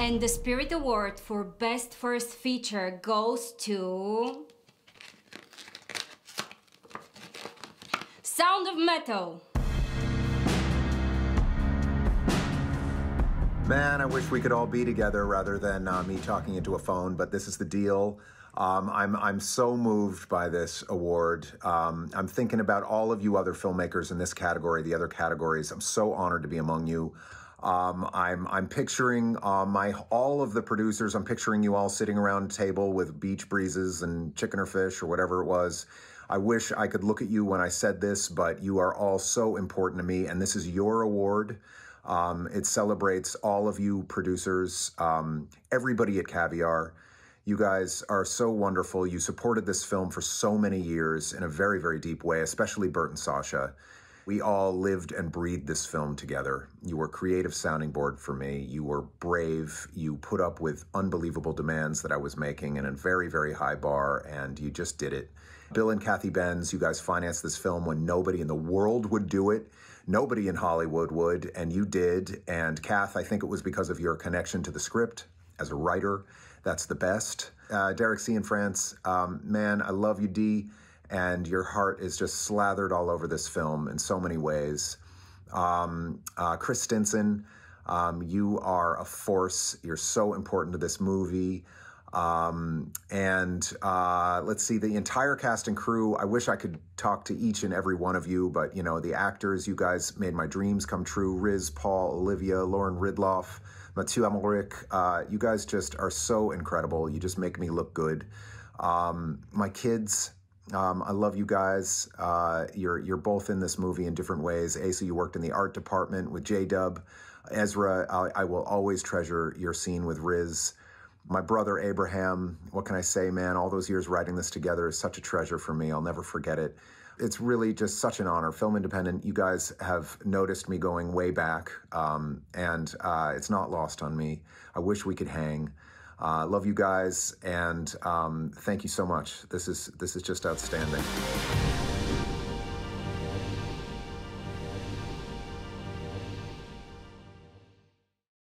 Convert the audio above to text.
And the Spirit Award for Best First Feature goes to... Sound of Metal. Man, I wish we could all be together rather than uh, me talking into a phone, but this is the deal. Um, I'm, I'm so moved by this award. Um, I'm thinking about all of you other filmmakers in this category, the other categories. I'm so honored to be among you. Um, I'm I'm picturing uh, my all of the producers. I'm picturing you all sitting around a table with beach breezes and chicken or fish or whatever it was. I wish I could look at you when I said this, but you are all so important to me, and this is your award. Um, it celebrates all of you producers, um, everybody at Caviar. You guys are so wonderful. You supported this film for so many years in a very, very deep way, especially Bert and Sasha. We all lived and breathed this film together. You were creative sounding board for me. You were brave. You put up with unbelievable demands that I was making and a very, very high bar, and you just did it. Bill and Kathy Benz, you guys financed this film when nobody in the world would do it. Nobody in Hollywood would, and you did. And Kath, I think it was because of your connection to the script as a writer. That's the best. Uh, Derek C. in France, um, man, I love you, D and your heart is just slathered all over this film in so many ways. Um, uh, Chris Stinson, um, you are a force. You're so important to this movie. Um, and uh, let's see, the entire cast and crew. I wish I could talk to each and every one of you, but you know, the actors, you guys made my dreams come true. Riz, Paul, Olivia, Lauren Ridloff, Mathieu Amalric. Uh, you guys just are so incredible. You just make me look good. Um, my kids, um, I love you guys. Uh, you're you're both in this movie in different ways. Asa, you worked in the art department with J Dub. Ezra, I, I, will always treasure your scene with Riz. My brother Abraham, what can I say, man? All those years writing this together is such a treasure for me. I'll never forget it. It's really just such an honor. Film Independent, you guys have noticed me going way back, um, and uh, it's not lost on me. I wish we could hang. Uh, love you guys, and um, thank you so much. This is this is just outstanding.